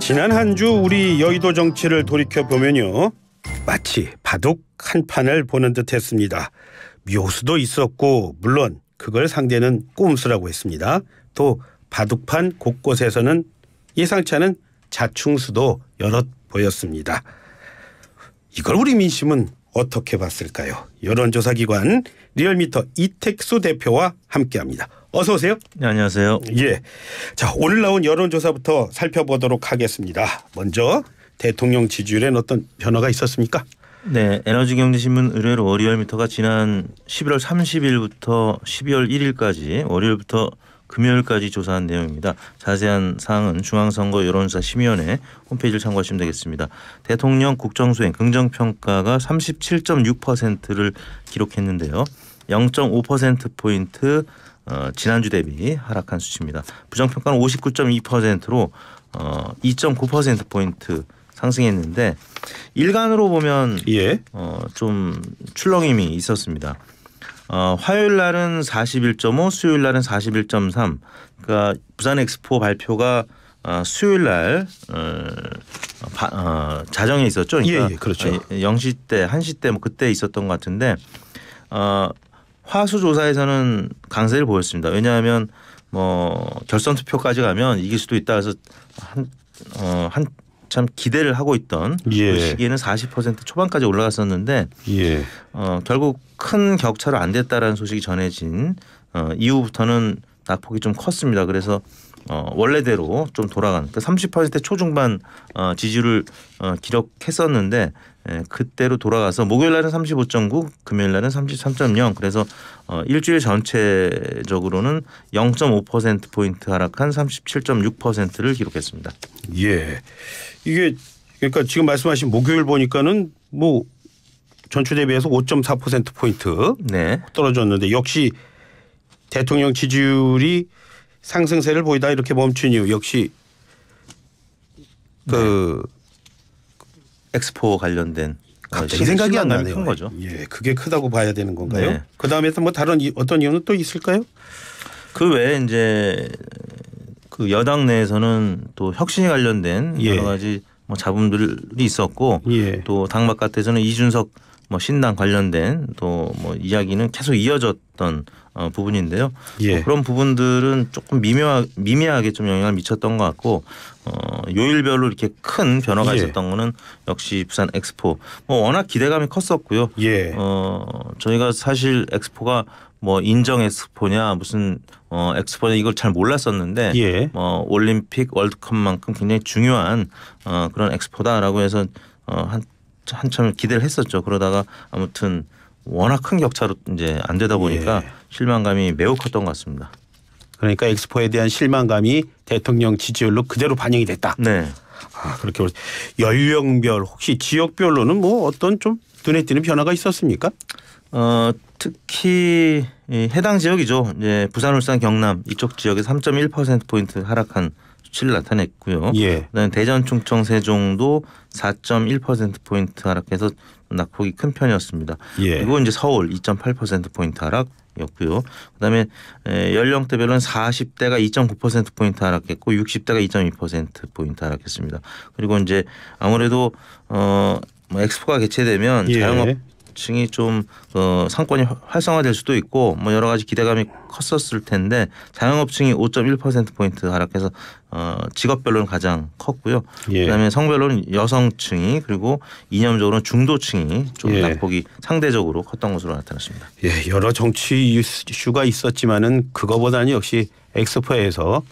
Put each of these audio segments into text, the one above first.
지난 한 주 우리 여의도 정치를 돌이켜 보면요. 마치 바둑 한 판을 보는 듯했습니다. 묘수도 있었고 물론 그걸 상대는 꼼수라고 했습니다. 또 바둑판 곳곳에서는 예상치 않은 자충수도 여럿 보였습니다. 이걸 우리 민심은 어떻게 봤을까요? 여론조사기관 리얼미터 이택수 대표와 함께합니다. 어서 오세요. 네, 안녕하세요. 예. 자, 오늘 나온 여론조사부터 살펴보도록 하겠습니다. 먼저 대통령 지지율엔 어떤 변화가 있었습니까? 네, 에너지경제신문 의뢰로 월리얼미터가 지난 11월 30일부터 12월 1일까지 월요일부터 금요일까지 조사한 내용입니다. 자세한 사항은 중앙선거 여론조사 심의원회 홈페이지를 참고하시면 되겠습니다. 대통령 국정수행 긍정평가가 37.6%를 기록했는데요. 0.5% 포인트 어, 지난주 대비 하락한 수치입니다. 부정평가는 59.2%로 어, 2.9% 포인트 상승했는데 일간으로 보면 예. 어, 좀 출렁임이 있었습니다. 어, 화요일 날은 41.5, 수요일 날은 41.3. 그러니까 부산 엑스포 발표가 어, 수요일 날 어, 바, 어, 자정에 있었죠. 그러니까 예, 예, 그렇죠. 0시 아, 예, 때, 1시 때뭐 그때 있었던 것 같은데 어, 화수 조사에서는 강세를 보였습니다. 왜냐하면 뭐 결선 투표까지 가면 이길 수도 있다 해서 한 어, 한 참 기대를 하고 있던 예. 그 시기에는 40% 초반까지 올라갔었는데 예. 어, 결국 큰 격차로 안 됐다라는 소식이 전해진 어, 이후부터는 낙폭이 좀 컸습니다. 그래서 어, 원래대로 좀 돌아간 그30% 초중반 어, 지지를 어, 기록했었는데 예, 그때로 돌아가서 목요일 날은 35.9, 금요일 날은 33.0 그래서 어, 일주일 전체적으로는 0.5% 포인트 하락한 37.6%를 기록했습니다. 예. 이게 그러니까 지금 말씀하신 목요일 보니까는 뭐 전주 대비해서 5.4% 포인트 네. 떨어졌는데 역시 대통령 지지율이 상승세를 보이다 이렇게 멈춘 이유 역시 그 네. 엑스포 관련된 어, 갑자기 생각이 안 나네요. 거죠. 예, 그게 크다고 봐야 되는 건가요? 네. 그 다음에 또뭐 다른 어떤 이유는 또 있을까요? 그 외에 이제 그 여당 내에서는 또 혁신에 관련된 예. 여러 가지 뭐 잡음들이 있었고 예. 또당 바깥에서는 이준석 뭐 신당 관련된 또 뭐 이야기는 계속 이어졌던 어, 부분인데요. 예. 뭐 그런 부분들은 조금 미묘하, 미미하게 좀 영향을 미쳤던 것 같고 어, 요일별로 이렇게 큰 변화가 예. 있었던 거는 역시 부산 엑스포. 뭐 워낙 기대감이 컸었고요. 예. 어, 저희가 사실 엑스포가 뭐 인정 엑스포냐 무슨 어 엑스포냐 이걸 잘 몰랐었는데 예. 뭐 올림픽 월드컵만큼 굉장히 중요한 어 그런 엑스포다라고 해서 어한 한참 기대를 했었죠. 그러다가 아무튼 워낙 큰 격차로 이제 안 되다 보니까 예. 실망감이 매우 컸던 것 같습니다. 그러니까 엑스포에 대한 실망감이 대통령 지지율로 그대로 반영이 됐다. 네. 아, 그렇게 볼... 연령별 혹시 지역별로는 뭐 어떤 좀 눈에 띄는 변화가 있었습니까? 어, 특히 해당 지역이죠. 이제 부산, 울산, 경남 이쪽 지역에 3.1% 포인트 하락한 수치 나타냈고요. 예. 그다음에 대전, 충청, 세종도 4.1% 포인트 하락해서 낙폭이 큰 편이었습니다. 예. 그리고 이제 서울 2.8% 포인트 하락. 이었고요 그다음에 연령대별로는 40대가 2.9% 포인트 하락했고 60대가 2.2% 포인트 하락했습니다. 그리고 이제 아무래도 어 뭐 엑스포가 개최되면 예. 자영업 층이 좀 어, 상권이 활성화될 수도 있고 뭐 여러 가지 기대감이 컸었을 텐데 자영업층이 5.1% 포인트 하락해서 어, 직업별로는 가장 컸고요. 예. 그다음에 성별로는 여성층이 그리고 이념적으로는 중도층이 좀 예. 낙폭이 상대적으로 컸던 것으로 나타났습니다. 예, 여러 정치 이슈가 있었지만은 그거보다는 역시 엑스포에서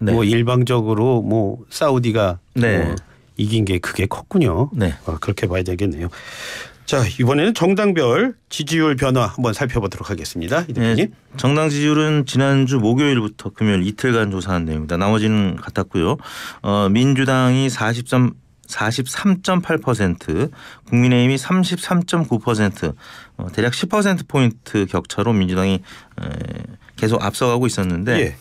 네. 뭐 일방적으로 뭐 사우디가 네. 뭐 이긴 게 그게 컸군요. 네. 아, 그렇게 봐야 되겠네요. 자 이번에는 정당별 지지율 변화 한번 살펴보도록 하겠습니다. 이 네, 대표님. 네, 정당 지지율은 지난주 목요일부터 금요일 이틀간 조사한 내용입니다. 나머지는 같았고요. 어, 민주당이 43 43.8%, 국민의힘이 33.9%, 어, 대략 10% 포인트 격차로 민주당이 에, 계속 앞서가고 있었는데 예.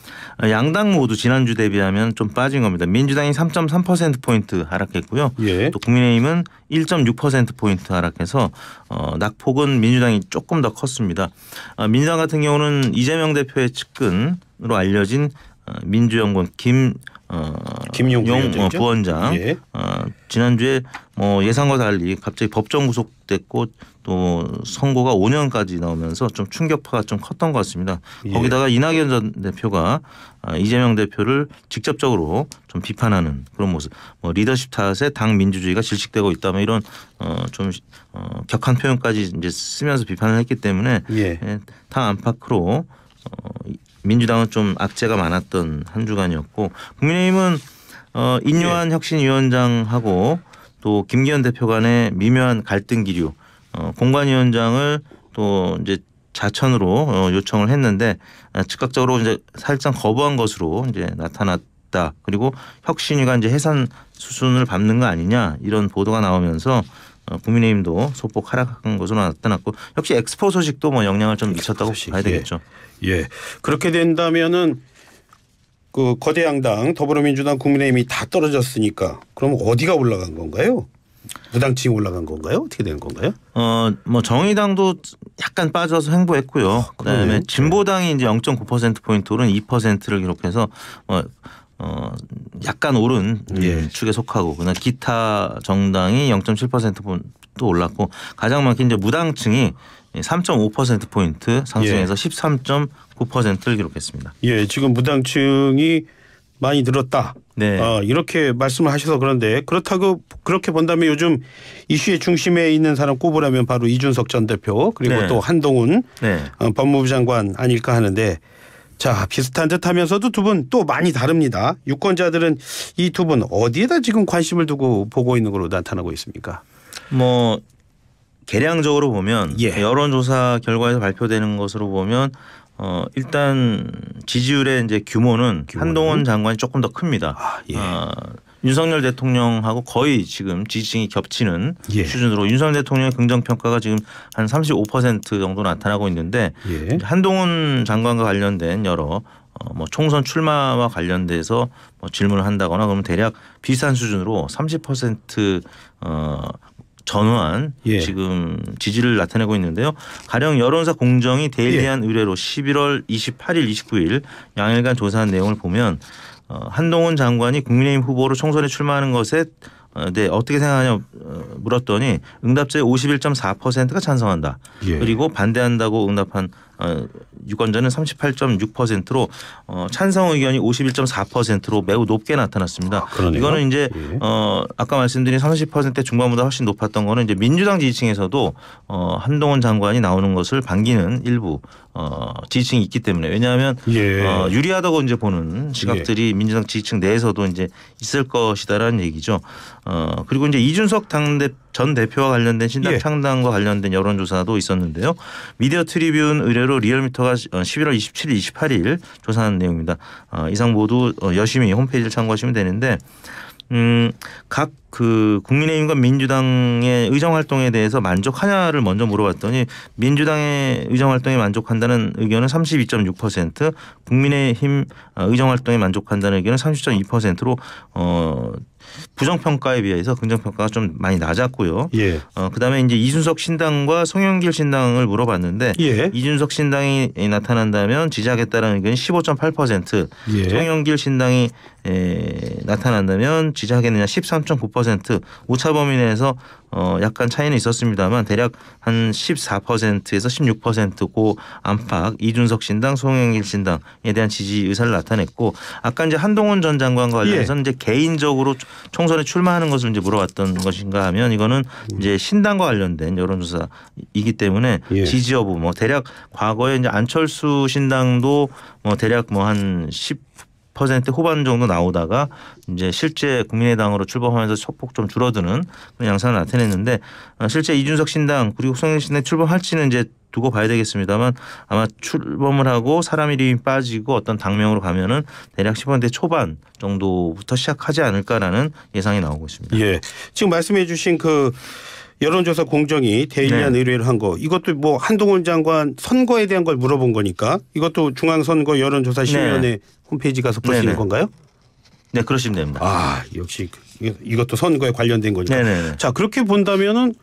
어, 양당 모두 지난주 대비하면 좀 빠진 겁니다. 민주당이 3.3% 포인트 하락했고요. 예. 또 국민의힘은 1.6% 포인트 하락해서 어, 낙폭은 민주당이 조금 더 컸습니다. 어, 민주당 같은 경우는 이재명 대표의 측근으로 알려진 어, 민주연구원 김 어, 김용 어, 부원장 예. 어, 지난주에 뭐 예상과 달리 갑자기 법정 구속됐고 또 뭐 선고가 5년까지 나오면서 좀 충격파가 좀 컸던 것 같습니다. 예. 거기다가 이낙연 전 대표가 아, 이재명 대표를 직접적으로 좀 비판하는 그런 모습. 뭐 리더십 탓에 당 민주주의가 질식되고 있다 뭐 이런 어좀 어 격한 표현까지 이제 쓰면서 비판을 했기 때문에 예. 예. 당 안팎으로 어 민주당은 좀 악재가 많았던 한 주간이었고 국민의힘은 어 인요한 예. 혁신위원장하고 또 김기현 대표 간의 미묘한 갈등 기류 어, 공관위원장을 또 이제 자천으로 어, 요청을 했는데 아, 즉각적으로 이제 살짝 거부한 것으로 이제 나타났다. 그리고 혁신위가 이제 해산 수순을 밟는 거 아니냐 이런 보도가 나오면서 어, 국민의힘도 소폭 하락한 것으로 나타났고 역시 엑스포 소식도 뭐 영향을 좀 미쳤다고 소식. 봐야 예. 되겠죠. 예. 예. 그렇게 된다면은 그 거대 양당 더불어민주당 국민의힘이 다 떨어졌으니까 그럼 어디가 올라간 건가요? 무당층이 올라간 건가요? 어떻게 된 건가요? 어, 뭐 정의당도 약간 빠져서 횡보했고요. 어, 아, 그다음에 네. 진보당이 이제 0.9% 포인트 오른 2%를 기록해서 어, 어 약간 오른 예. 축에 속하고 그다음 기타 정당이 0.7%또 올랐고 가장 많긴 이제 무당층이 3.5% 포인트 상승해서 예. 13.9%를 기록했습니다. 예, 지금 무당층이 많이 늘었다. 네. 어, 이렇게 말씀을 하셔서 그런데 그렇다고 그렇게 본다면 요즘 이슈의 중심에 있는 사람 꼽으라면 바로 이준석 전 대표 그리고 네. 또 한동훈 네. 어, 법무부 장관 아닐까 하는데 자 비슷한 듯하면서도 두 분 또 많이 다릅니다. 유권자들은 이 두 분 어디에다 지금 관심을 두고 보고 있는 걸로 나타나고 있습니까? 뭐 개량적으로 보면 예. 여론조사 결과에서 발표되는 것으로 보면 어 일단 지지율의 이제 규모는, 규모는? 한동훈 장관이 조금 더 큽니다. 아, 예. 어, 윤석열 대통령하고 거의 지금 지지층이 겹치는 예. 수준으로 윤석열 대통령의 긍정 평가가 지금 한 35% 정도 나타나고 있는데 예. 한동훈 장관과 관련된 여러 어뭐 총선 출마와 관련돼서 뭐 질문을 한다거나 그러면 대략 비슷한 수준으로 30% 어, 전환 예. 지금 지지를 나타내고 있는데요. 가령 여론사 공정이 데일리한 예. 의뢰로 11월 28일, 29일 양일간 조사한 내용을 보면 어, 한동훈 장관이 국민의힘 후보로 총선에 출마하는 것에 네, 어떻게 생각하냐 어, 물었더니 응답자의 51.4%가 찬성한다. 예. 그리고 반대한다고 응답한 유권자는 38.6%로 어, 찬성 의견이 51.4%로 매우 높게 나타났습니다. 아, 이거는 이제 예. 어, 아까 말씀드린 30%대 중반보다 훨씬 높았던 거는 이제 민주당 지지층에서도 어, 한동훈 장관이 나오는 것을 반기는 일부 어, 지지층이 있기 때문에 왜냐하면 예. 어, 유리하다고 이제 보는 시각들이 예. 민주당 지지층 내에서도 이제 있을 것이다라는 얘기죠. 어, 그리고 이제 이준석 당대표 전 대표와 관련된 신당 예. 창당과 관련된 여론조사도 있었는데요. 미디어 트리뷴 의뢰로 리얼미터가 11월 27일, 28일 조사한 내용입니다. 어, 이상 모두 어, 여심히 홈페이지를 참고하시면 되는데 음, 각그 국민의힘과 민주당의 의정 활동에 대해서 만족하냐를 먼저 물어봤더니 민주당의 의정 활동에 만족한다는 의견은 32.6%, 국민의힘 아, 의정 활동에 만족한다는 의견은 30.2%로 어 부정 평가에 비해서 긍정 평가가 좀 많이 낮았고요. 예. 어 그다음에 이제 이준석 신당과 송영길 신당을 물어봤는데 예. 이준석 신당이 나타난다면 지지하겠다는 의견이 15.8%, 예. 송영길 신당이 에, 나타난다면 지지하겠느냐 13.9% 14% 오차 범위 내에서 어 약간 차이는 있었습니다만 대략 한 14%에서 16%고 안팎 이준석 신당 송영일 신당에 대한 지지 의사를 나타냈고 아까 이제 한동훈 전 장관과 관련해서 예. 이제 개인적으로 총선에 출마하는 것을 이제 물어봤던 것인가 하면 이거는 이제 신당과 관련된 여론조사이기 때문에 예. 지지 여부 뭐 대략 과거에 이제 안철수 신당도 뭐 대략 뭐한 10. 퍼센트 후반 정도 나오다가 이제 실제 국민의당으로 출범하면서 소폭 좀 줄어드는 그런 양상을 나타냈는데 아, 실제 이준석 신당 그리고 송영 신당 출범할지는 이제 두고 봐야 되겠습니다만 아마 출범을 하고 사람 이름이 빠지고 어떤 당명으로 가면은 대략 10원대 초반 정도부터 시작하지 않을까라는 예상이 나오고 있습니다. 예. 지금 말씀해 주신 그 여론조사 공정이 대일리 네. 의뢰를 한 거 이것도 뭐 한동훈 장관 선거에 대한 걸 물어본 거니까 이것도 중앙선거 여론조사 심의원회 네. 홈페이지 가서 보시는 건가요? 네 그러시면 됩니다. 아 역시 그, 이것도 선거에 관련된 거니까. 네네. 자 그렇게 본다면은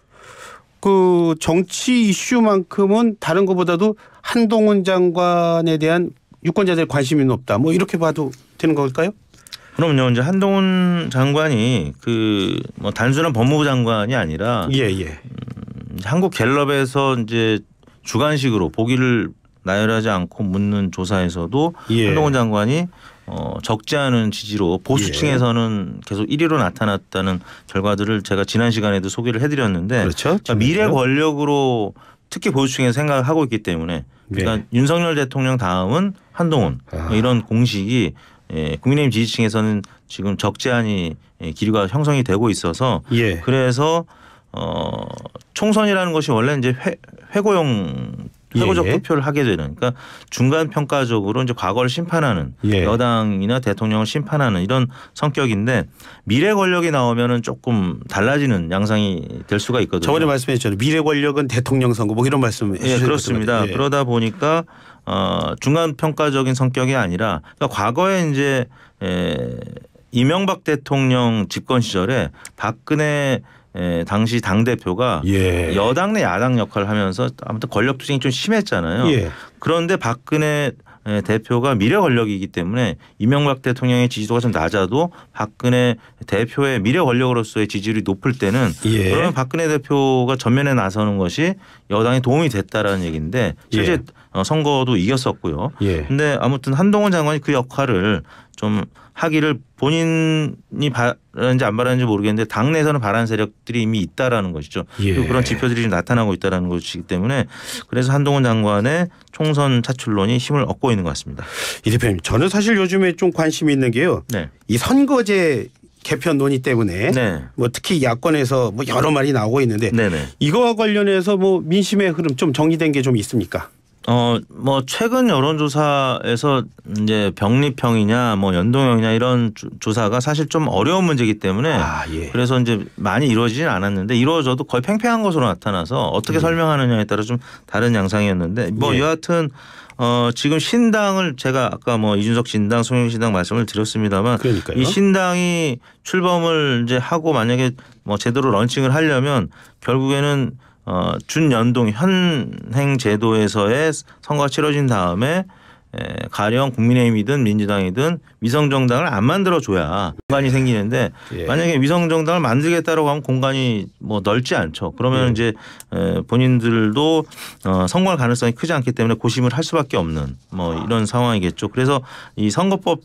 그 정치 이슈만큼은 다른 것보다도 한동훈 장관에 대한 유권자들 의 관심이 높다. 뭐 이렇게 봐도 되는 걸까요? 그럼요. 이제 한동훈 장관이 그 뭐 단순한 법무부 장관이 아니라 예, 예. 음, 한국 갤럽에서 이제 주관식으로 보기를 나열하지 않고 묻는 조사에서도 예. 한동훈 장관이 어, 적지 않은 지지로 보수층에서는 예. 계속 1위로 나타났다는 결과들을 제가 지난 시간에도 소개를 해드렸는데 그렇죠. 그러니까 미래 권력으로 특히 보수층에 생각하고 있기 때문에 그러니까 예. 윤석열 대통령 다음은 한동훈 아. 뭐 이런 공식이 예, 국민의힘 지지층에서는 지금 적재한이 길이가 예, 형성이 되고 있어서 예. 그래서 어 총선이라는 것이 원래 이제 회, 회고용 예. 회고적 예. 투표를 하게 되는 그러니까 중간 평가적으로 이제 과거를 심판하는 예. 여당이나 대통령을 심판하는 이런 성격인데 미래 권력이 나오면은 조금 달라지는 양상이 될 수가 있거든요. 저번에 말씀해 주셨죠. 미래 권력은 대통령 선거 뭐 이런 말씀해 주셨죠. 예, 그렇습니다. 예. 그러다 보니까 어, 중간 평가적인 성격이 아니라 그러니까 과거에 이제 에, 이명박 대통령 집권 시절에 박근혜 예, 당시 당 대표가 예. 여당 내 야당 역할을 하면서 아무튼 권력 투쟁이 좀 심했잖아요. 예. 그런데 박근혜 예, 대표가 미래 권력이기 때문에 이명박 대통령의 지지도가 좀 낮아도 박근혜 대표의 미래 권력으로서의 지지율이 높을 때는 예. 그러면 박근혜 대표가 전면에 나서는 것이 여당에 도움이 됐다라는 얘기인데 예. 실제 예. 선거도 이겼었고요. 예. 근데 아무튼 한동훈 장관이 그 역할을 좀 하기를 본인이 바라는지 안 바라는지 모르겠는데 당내에서는 바라는 세력들이 이미 있다라는 것이죠. 예. 그런 지표들이 지금 나타나고 있다라는 것이기 때문에 그래서 한동훈 장관의 총선 차출론이 힘을 얻고 있는 것 같습니다. 이 대표님 저는 사실 요즘에 좀 관심이 있는 게요. 네. 이 선거제 개편 논의 때문에 네. 뭐 특히 야권에서 뭐 여러 말이 나오고 있는데 네네. 이거와 관련해서 뭐 민심의 흐름 좀 정리된 게 좀 있습니까? 어, 뭐 최근 여론조사에서 이제 병립형이냐 뭐 연동형이냐 이런 조, 사가 사실 좀 어려운 문제이기 때문에 아, 예. 그래서 이제 많이 이루어지진 않았는데 이루어져도 거의 팽팽한 것으로 나타나서 어떻게 음. 설명하느냐에 따라 좀 다른 양상이었는데 뭐 예. 여하튼 어, 지금 신당을 제가 아까 뭐 이준석 신당, 송영 신당 말씀을 드렸습니다만 그러니까요. 이 신당이 출범을 이제 하고 만약에 뭐 제대로 런칭을 하려면 결국에는 어, 준연동 현행 제도에서의 선거가 치러진 다음에 에, 가령 국민의힘이든 민주당이든 위성 정당을 안 만들어 줘야 공간이 생기는데 예. 만약에 위성 정당을 만들겠다라고 하면 공간이 뭐 넓지 않죠. 그러면 예. 이제 에, 본인들도 어, 선거할 가능성이 크지 않기 때문에 고심을 할 수밖에 없는 뭐 아. 이런 상황이겠죠. 그래서 이 선거법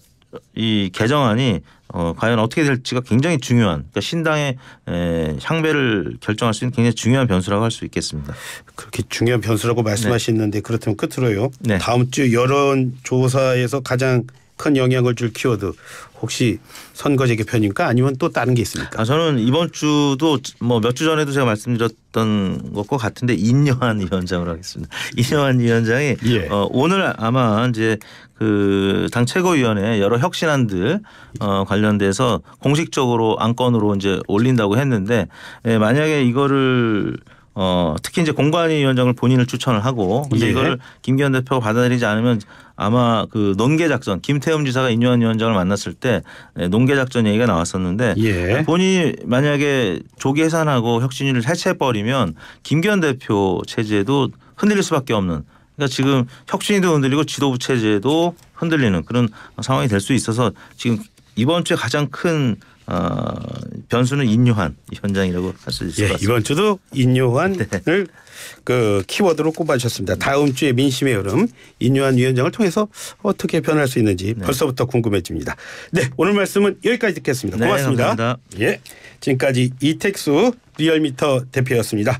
이 개정안이 어, 과연 어떻게 될지가 굉장히 중요한 그러니까 신당의 에, 향배를 결정할 수 있는 굉장히 중요한 변수라고 할 수 있겠습니다. 그렇게 중요한 변수라고 말씀하시는데 네. 그렇다면 끝으로요. 네. 다음 주 여론 조사에서 가장 큰 영향을 줄 키워드 혹시 선거제 개편입니까? 아니면 또 다른 게 있습니까? 아, 저는 이번 주도 뭐 몇 주 전에도 제가 말씀드렸던 것과 같은데 인여한 위원장으로 하겠습니다. 인여한 위원장이 예. 어, 오늘 아마 이제 그당 최고위원회 여러 혁신안들 어, 관련돼서 공식적으로 안건으로 이제 올린다고 했는데 예, 만약에 이거를 어, 특히 이제 공관위 위원장을 본인을 추천을 하고 근데 예. 이걸 김기현 대표가 받아들이지 않으면 아마 그 논계 작전 김태흠 지사가 인유한 위원장을 만났을 때 예, 논계 작전 얘기가 나왔었는데 예. 본인이 만약에 조기 해산하고 혁신위를 해체해 버리면 김기현 대표 체제도 흔들릴 수밖에 없는 그러니까 지금 혁신위도 흔들리고 지도부 체제도 흔들리는 그런 상황이 될 수 있어서 지금 이번 주에 가장 큰 어, 변수는 인요한 현장이라고 할 수 있을 예, 것 같습니다. 이번 주도 인요한을 네. 그 키워드로 꼽아주셨습니다. 다음 주에 민심의 여름 인요한 위원장을 통해서 어떻게 변할 수 있는지 네. 벌써부터 궁금해집니다. 네, 오늘 말씀은 여기까지 듣겠습니다. 네, 고맙습니다. 네, 감사합니다. 예, 지금까지 이택수 리얼미터 대표였습니다.